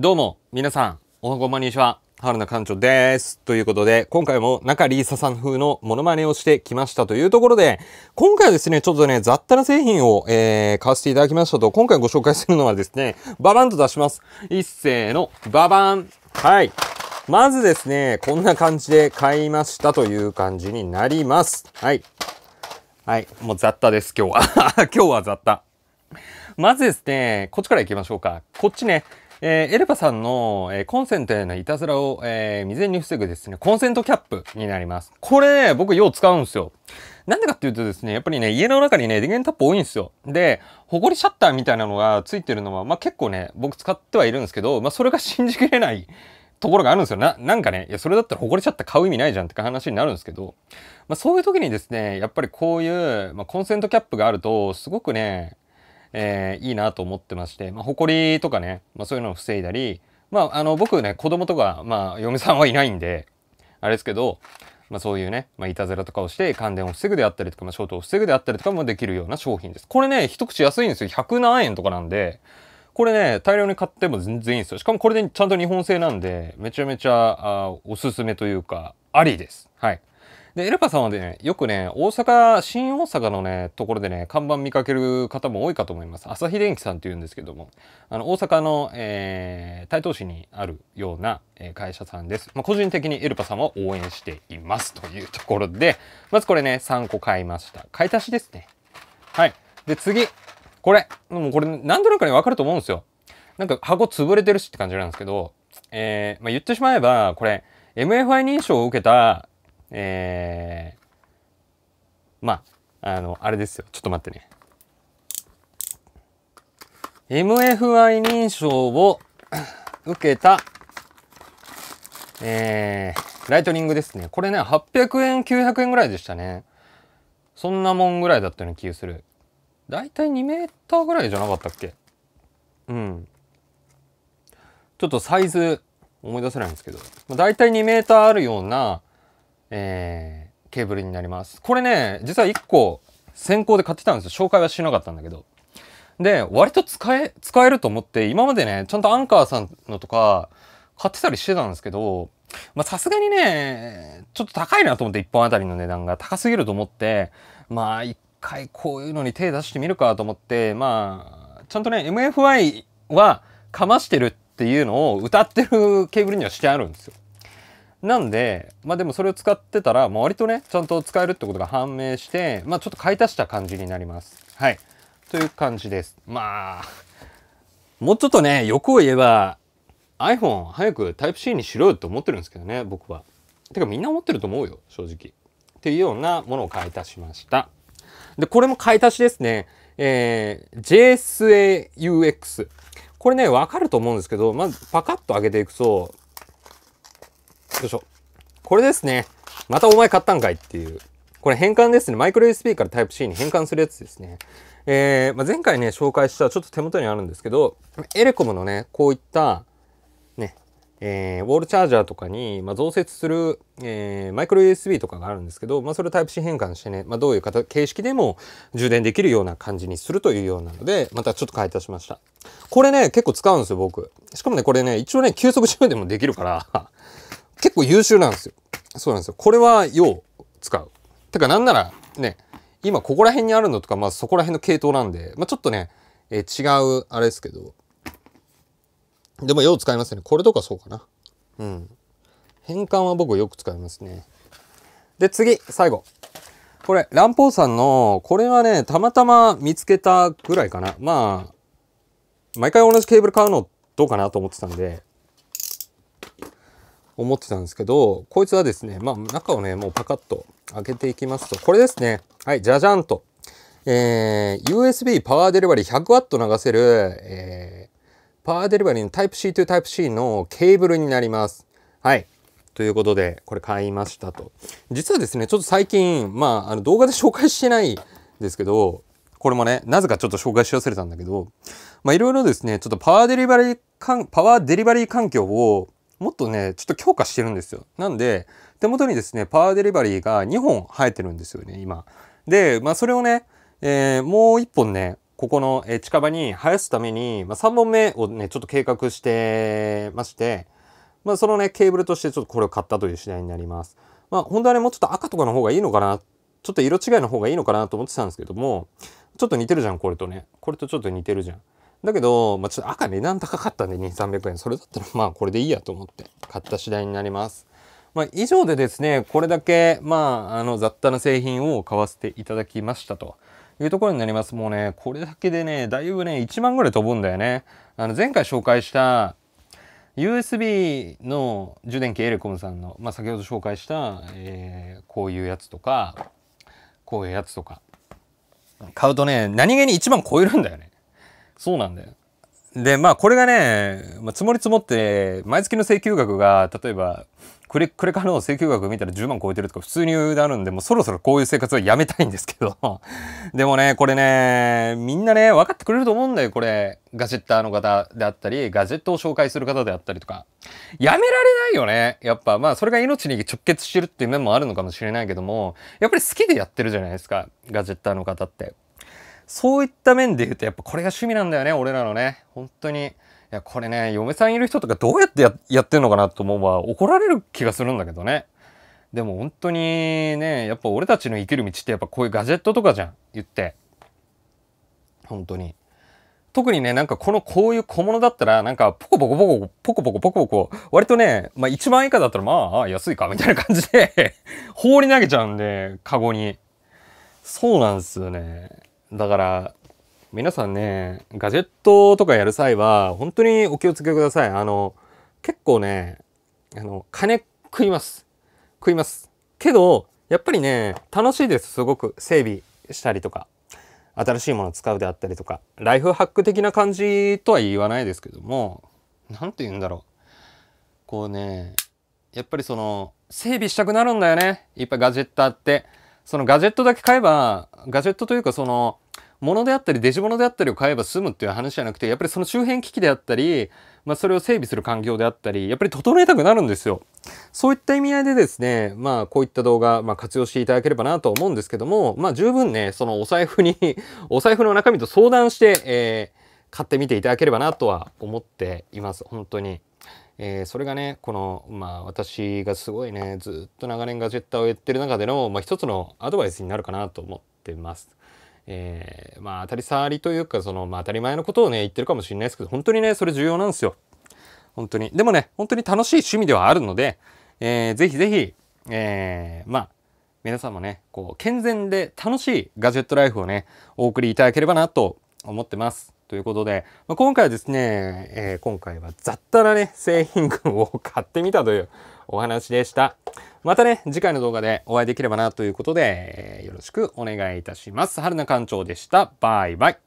どうも、皆さん、おはこんばんにちは。春菜館長です。ということで、今回も中リーサさん風のモノマネをしてきましたというところで、今回はですね、ちょっとね、雑多な製品を、えー、買わせていただきましたと、今回ご紹介するのはですね、ババンと出します。一斉のババン。はい。まずですね、こんな感じで買いましたという感じになります。はい。はい。もう雑多です、今日は。今日は雑多。まずですね、こっちから行きましょうか。こっちね、えー、エルパさんの、えー、コンセントへのいたずらを、えー、未然に防ぐですね、コンセントキャップになります。これね、僕よう使うんですよ。なんでかっていうとですね、やっぱりね、家の中にね、電源タップ多いんですよ。で、ホコリシャッターみたいなのがついてるのは、まあ結構ね、僕使ってはいるんですけど、まあそれが信じきれない ところがあるんですよ。な、なんかね、いや、それだったら誇シちゃっー買う意味ないじゃんって話になるんですけど、まあそういう時にですね、やっぱりこういう、まあ、コンセントキャップがあると、すごくね、えー、いいなと思ってまして、まあ、埃とかね、まあ、そういうのを防いだり、まあ、あの、僕ね、子供とか、まあ、嫁さんはいないんで、あれですけど、まあ、そういうね、まあ、いたずらとかをして感電を防ぐであったりとか、まあ、ショートを防ぐであったりとかもできるような商品です。これね、一口安いんですよ。100何円とかなんで、これね、大量に買っても全然いいんですよ。しかもこれでちゃんと日本製なんで、めちゃめちゃ、あおすすめというか、ありです。はい。で、エルパさんはね、よくね、大阪、新大阪のね、ところでね、看板見かける方も多いかと思います。朝日電機さんっていうんですけども、あの、大阪の、えー、台東市にあるような、えー、会社さんです。まあ、個人的にエルパさんは応援していますというところで、まずこれね、3個買いました。買い足しですね。はい。で、次、これ、もうこれ、なんとなくね、わかると思うんですよ。なんか箱潰れてるしって感じなんですけど、えー、まあ、言ってしまえば、これ、MFI 認証を受けたえー、まあ、あの、あれですよ。ちょっと待ってね。MFI 認証を受けた、えー、ライトニングですね。これね、800円、900円ぐらいでしたね。そんなもんぐらいだったような気がする。だいたい2メーターぐらいじゃなかったっけうん。ちょっとサイズ思い出せないんですけど、まあ、だいたい2メーターあるような、えー、ケーブルになります。これね、実は1個先行で買ってたんですよ。紹介はしなかったんだけど。で、割と使え、使えると思って、今までね、ちゃんとアンカーさんのとか、買ってたりしてたんですけど、まあさすがにね、ちょっと高いなと思って1本あたりの値段が高すぎると思って、まあ一回こういうのに手出してみるかと思って、まあ、ちゃんとね、MFI はかましてるっていうのを歌ってるケーブルにはしてあるんですよ。なんで、まあでもそれを使ってたら、まあ、割とね、ちゃんと使えるってことが判明して、まあちょっと買い足した感じになります。はい。という感じです。まあ、もうちょっとね、欲を言えば iPhone 早く Type-C にしろよって思ってるんですけどね、僕は。てかみんな思ってると思うよ、正直。っていうようなものを買い足しました。で、これも買い足しですね。えー、JSAUX。これね、わかると思うんですけど、まずパカッと上げていくと、よいしょ。これですね。またお前買ったんかいっていう。これ変換ですね。マイクロ USB から Type-C に変換するやつですね。えー、まあ、前回ね、紹介した、ちょっと手元にあるんですけど、エレコムのね、こういった、ね、えー、ウォールチャージャーとかに、まあ、増設する、えー、マイクロ USB とかがあるんですけど、まあ、それを Type-C 変換してね、まあ、どういう形、形式でも充電できるような感じにするというようなので、またちょっと買い足しました。これね、結構使うんですよ、僕。しかもね、これね、一応ね、急速充電もできるから結構優秀なんですよ。そうなんですよ。これはよう使う。てかなんならね、今ここら辺にあるのとか、まあそこら辺の系統なんで、まあちょっとね、えー、違うあれですけど、でもよう使いますね。これとかそうかな。うん。変換は僕よく使いますね。で、次、最後。これ、ランポーさんの、これはね、たまたま見つけたぐらいかな。まあ、毎回同じケーブル買うのどうかなと思ってたんで、思ってたんですけど、こいつはですね、まあ中をね、もうパカッと開けていきますと、これですね。はい、じゃじゃんと。えー、USB パワーデリバリー 100W 流せる、えー、パワーデリバリーの Type-C と o Type-C のケーブルになります。はい。ということで、これ買いましたと。実はですね、ちょっと最近、まあ、あの動画で紹介してないんですけど、これもね、なぜかちょっと紹介し忘れたんだけど、まあいろいろですね、ちょっとパワーデリバリーかん、パワーデリバリー環境をもっとね、ちょっと強化してるんですよ。なんで、手元にですね、パワーデリバリーが2本生えてるんですよね、今。で、まあ、それをね、えー、もう1本ね、ここの近場に生やすために、まあ、3本目をね、ちょっと計画してまして、まあ、そのね、ケーブルとしてちょっとこれを買ったという次第になります。まあ、本当はね、もうちょっと赤とかの方がいいのかな、ちょっと色違いの方がいいのかなと思ってたんですけども、ちょっと似てるじゃん、これとね。これとちょっと似てるじゃん。だけど、まあ、ちょっと赤値段高かったんで2300円。それだったらまあこれでいいやと思って買った次第になります。まあ、以上でですね、これだけ、まあ、あの雑多な製品を買わせていただきましたと。いうところになります。もうね、これだけでね、だいぶね、1万ぐらい飛ぶんだよね。あの、前回紹介した、USB の充電器エレコムさんの、まあ、先ほど紹介した、えー、こういうやつとかこういうやつとか買うとね何気に1万超えるんだよねそうなんだよでまあこれがね、まあ、積もり積もって毎月の請求額が例えばクレクレカの請求額見たら10万超えてるとか普通にあるんでもうそろそろこういう生活はやめたいんですけど でもねこれねみんなね分かってくれると思うんだよこれガジェッターの方であったりガジェットを紹介する方であったりとかやめられないよねやっぱまあそれが命に直結してるっていう面もあるのかもしれないけどもやっぱり好きでやってるじゃないですかガジェッターの方って。そういった面で言うとやっぱこれが趣味なんだよね俺らのね本当にいやこれね嫁さんいる人とかどうやってやってんのかなと思うわ怒られる気がするんだけどねでも本当にねやっぱ俺たちの生きる道ってやっぱこういうガジェットとかじゃん言って本当に。特にね、なんかこの、こういう小物だったら、なんか、ポコポコポコ、ポコポコポコポコ、割とね、まあ1万円以下だったら、まあ、あ安いか、みたいな感じで放り投げちゃうんで、カゴに。そうなんですよね。だから、皆さんね、ガジェットとかやる際は、本当にお気をつけください。あの、結構ね、あの、金食います。食います。けど、やっぱりね、楽しいです。すごく。整備したりとか、新しいものを使うであったりとか、ライフハック的な感じとは言わないですけども、何て言うんだろう。こうね、やっぱりその、整備したくなるんだよね。いっぱいガジェットあって。そのガジェットだけ買えば、ガジェットというかその、物であったり、デジ物であったりを買えば済むっていう話じゃなくて、やっぱりその周辺機器であったり、まあ、それを整備する環境であったり、やっぱり整えたくなるんですよ。そういった意味合いでですね、まあ、こういった動画、まあ、活用していただければなと思うんですけども、まあ、十分ね、そのお財布に お財布の中身と相談して、えー、買ってみていただければなとは思っています。本当に。えー、それがねこの、まあ、私がすごいねずっと長年ガジェッターをやってる中での、まあ、一つのアドバイスになるかなと思ってます。えー、まあ当たり障りというかその、まあ、当たり前のことをね言ってるかもしれないですけど本当にねそれ重要なんですよ。本当にでもね本当に楽しい趣味ではあるので、えー、ぜひぜひ、えー、まあ皆さんもねこう健全で楽しいガジェットライフをねお送りいただければなと思ってます。ということで、まあ、今回はですね、えー、今回は雑多なね、製品群を買ってみたというお話でした。またね、次回の動画でお会いできればなということで、えー、よろしくお願いいたします。春菜館長でした。バイバイ。